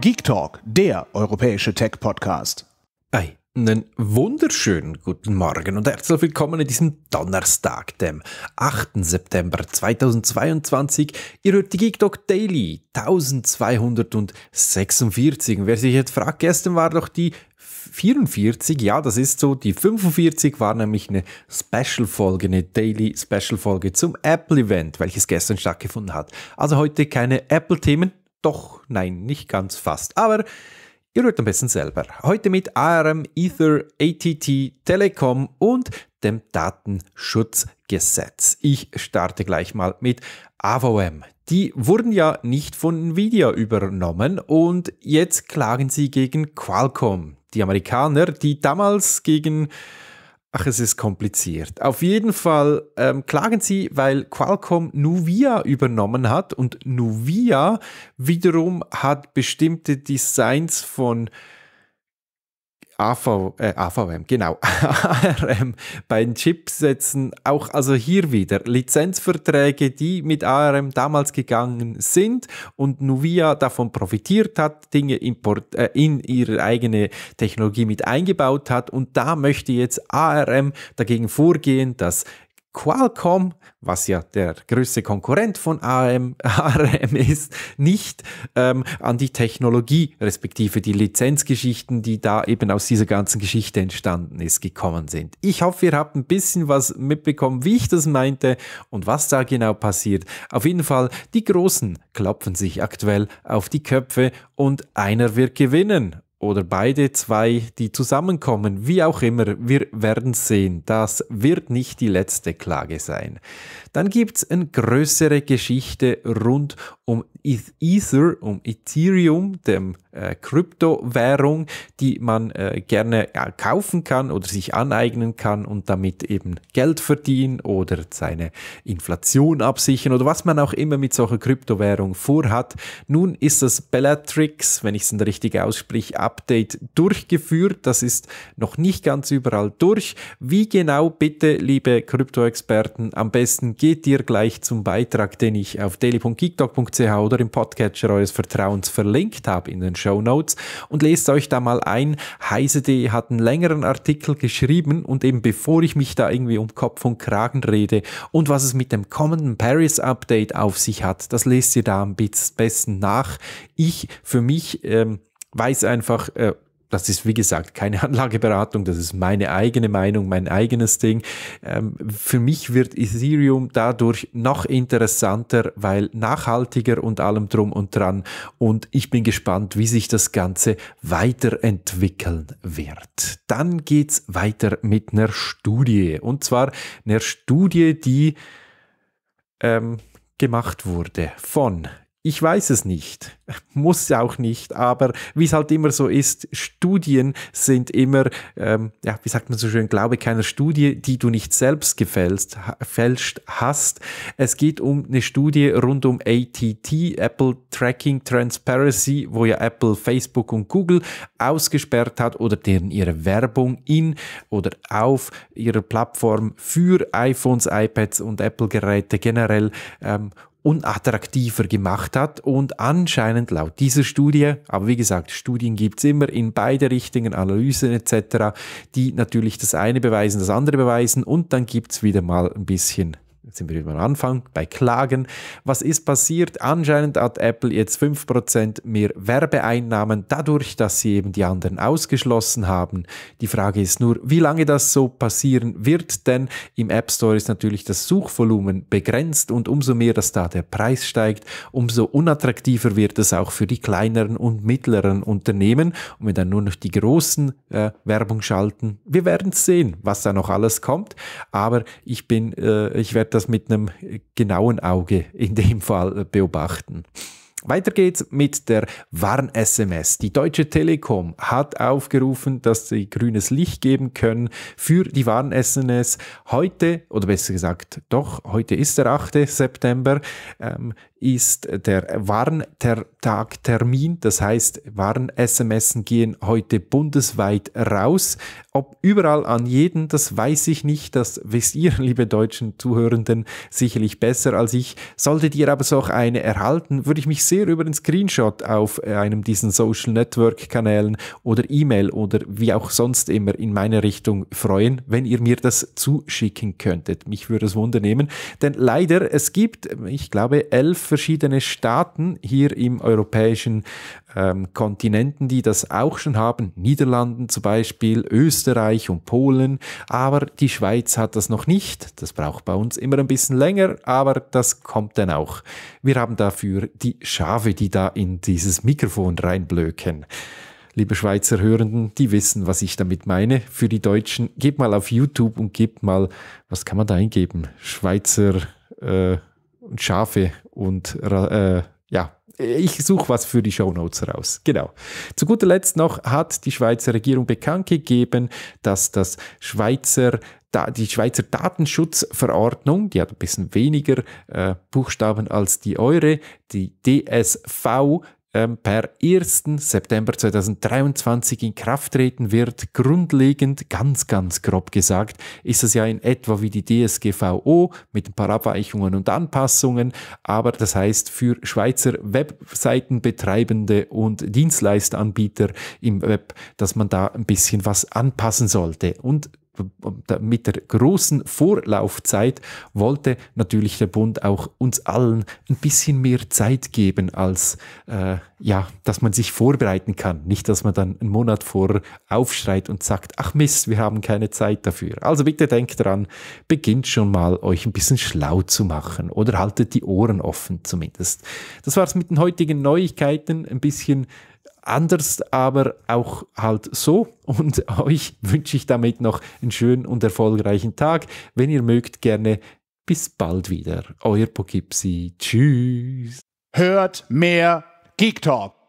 Geek Talk, der europäische Tech-Podcast. Ei, einen wunderschönen guten Morgen und herzlich willkommen in diesem Donnerstag, dem 8. September 2022. Ihr hört die Geek Talk Daily 1246. Und wer sich jetzt fragt, gestern war doch die 44, ja, das ist so. Die 45 war nämlich eine Special-Folge, eine Daily Special-Folge zum Apple-Event, welches gestern stattgefunden hat. Also heute keine Apple-Themen, doch, nein, nicht ganz fast. Aber ihr hört am besten selber. Heute mit ARM, Ether, ATT, Telekom und dem Datenschutzgesetz. Ich starte gleich mal mit AVM. Die wurden ja nicht von Nvidia übernommen und jetzt klagen sie gegen Qualcomm. Die Amerikaner, die damals gegen Ach, es ist kompliziert. Auf jeden Fall ähm, klagen sie, weil Qualcomm Nuvia übernommen hat und Nuvia wiederum hat bestimmte Designs von AV, äh, AVM, genau, ARM bei den Chipsätzen auch, also hier wieder Lizenzverträge, die mit ARM damals gegangen sind und Nuvia davon profitiert hat, Dinge import, äh, in ihre eigene Technologie mit eingebaut hat und da möchte jetzt ARM dagegen vorgehen, dass Qualcomm, was ja der größte Konkurrent von AM, ARM ist, nicht ähm, an die Technologie, respektive die Lizenzgeschichten, die da eben aus dieser ganzen Geschichte entstanden ist, gekommen sind. Ich hoffe, ihr habt ein bisschen was mitbekommen, wie ich das meinte und was da genau passiert. Auf jeden Fall, die Großen klopfen sich aktuell auf die Köpfe und einer wird gewinnen oder beide zwei, die zusammenkommen, wie auch immer, wir werden sehen, das wird nicht die letzte Klage sein. Dann gibt es eine größere Geschichte rund um Ether, um Ethereum, dem äh, Kryptowährung, die man äh, gerne äh, kaufen kann oder sich aneignen kann und damit eben Geld verdienen oder seine Inflation absichern oder was man auch immer mit solcher Kryptowährung vorhat. Nun ist das Bellatrix, wenn ich es richtig ausspreche, ab Update durchgeführt. Das ist noch nicht ganz überall durch. Wie genau bitte, liebe Krypto-Experten, am besten geht ihr gleich zum Beitrag, den ich auf daily.geekdog.ch oder im Podcatcher eures Vertrauens verlinkt habe in den Show Notes und lest euch da mal ein. Heise.de hat einen längeren Artikel geschrieben und eben bevor ich mich da irgendwie um Kopf und Kragen rede und was es mit dem kommenden Paris-Update auf sich hat, das lest ihr da am besten nach. Ich für mich ähm, weiß einfach, äh, das ist wie gesagt keine Anlageberatung, das ist meine eigene Meinung, mein eigenes Ding. Ähm, für mich wird Ethereum dadurch noch interessanter, weil nachhaltiger und allem drum und dran. Und ich bin gespannt, wie sich das Ganze weiterentwickeln wird. Dann geht's weiter mit einer Studie. Und zwar einer Studie, die ähm, gemacht wurde von ich weiß es nicht, muss auch nicht, aber wie es halt immer so ist, Studien sind immer, ähm, ja, wie sagt man so schön, glaube keiner Studie, die du nicht selbst gefälscht hast. Es geht um eine Studie rund um ATT, Apple Tracking Transparency, wo ja Apple, Facebook und Google ausgesperrt hat oder deren ihre Werbung in oder auf ihrer Plattform für iPhones, iPads und Apple-Geräte generell ähm, unattraktiver gemacht hat und anscheinend laut dieser Studie, aber wie gesagt, Studien gibt's immer in beide Richtungen, Analysen etc., die natürlich das eine beweisen, das andere beweisen und dann gibt's wieder mal ein bisschen Jetzt sind wir wieder am Anfang bei Klagen. Was ist passiert? Anscheinend hat Apple jetzt 5% mehr Werbeeinnahmen dadurch, dass sie eben die anderen ausgeschlossen haben. Die Frage ist nur, wie lange das so passieren wird, denn im App Store ist natürlich das Suchvolumen begrenzt und umso mehr, dass da der Preis steigt, umso unattraktiver wird es auch für die kleineren und mittleren Unternehmen. Und wenn dann nur noch die großen äh, Werbung schalten, wir werden sehen, was da noch alles kommt. Aber ich bin, äh, ich werde das mit einem genauen Auge in dem Fall beobachten. Weiter geht's mit der Warn-SMS. Die Deutsche Telekom hat aufgerufen, dass sie grünes Licht geben können für die Warn-SMS. Heute, oder besser gesagt, doch, heute ist der 8. September, ähm, ist der Warntag-Termin. Das heißt, Warn-SMS gehen heute bundesweit raus. Ob überall an jeden, das weiß ich nicht. Das wisst ihr, liebe deutschen Zuhörenden, sicherlich besser als ich. Solltet ihr aber so eine erhalten, würde ich mich sehr sehr über den Screenshot auf äh, einem diesen Social Network Kanälen oder E-Mail oder wie auch sonst immer in meine Richtung freuen, wenn ihr mir das zuschicken könntet. Mich würde es wundernehmen, denn leider es gibt, ich glaube, elf verschiedene Staaten hier im europäischen ähm, Kontinenten, die das auch schon haben. Niederlanden zum Beispiel, Österreich und Polen. Aber die Schweiz hat das noch nicht. Das braucht bei uns immer ein bisschen länger, aber das kommt dann auch. Wir haben dafür die Chance. Schafe, die da in dieses Mikrofon reinblöken. Liebe Schweizer Hörenden, die wissen, was ich damit meine. Für die Deutschen, gebt mal auf YouTube und gebt mal, was kann man da eingeben? Schweizer äh, Schafe und äh, ja, ich suche was für die Shownotes raus. Genau. Zu guter Letzt noch hat die Schweizer Regierung bekannt gegeben, dass das Schweizer die Schweizer Datenschutzverordnung, die hat ein bisschen weniger äh, Buchstaben als die eure, die DSV, ähm, per 1. September 2023 in Kraft treten wird. Grundlegend, ganz, ganz grob gesagt, ist es ja in etwa wie die DSGVO mit ein paar Abweichungen und Anpassungen, aber das heißt für Schweizer Webseitenbetreibende und Dienstleistanbieter im Web, dass man da ein bisschen was anpassen sollte. Und mit der großen Vorlaufzeit wollte natürlich der Bund auch uns allen ein bisschen mehr Zeit geben, als äh, ja, dass man sich vorbereiten kann. Nicht, dass man dann einen Monat vor aufschreit und sagt, ach Mist, wir haben keine Zeit dafür. Also bitte denkt dran, beginnt schon mal euch ein bisschen schlau zu machen oder haltet die Ohren offen zumindest. Das war's mit den heutigen Neuigkeiten, ein bisschen anders, aber auch halt so. Und euch wünsche ich damit noch einen schönen und erfolgreichen Tag. Wenn ihr mögt, gerne bis bald wieder. Euer Pogipsi. Tschüss. Hört mehr Geek Talk.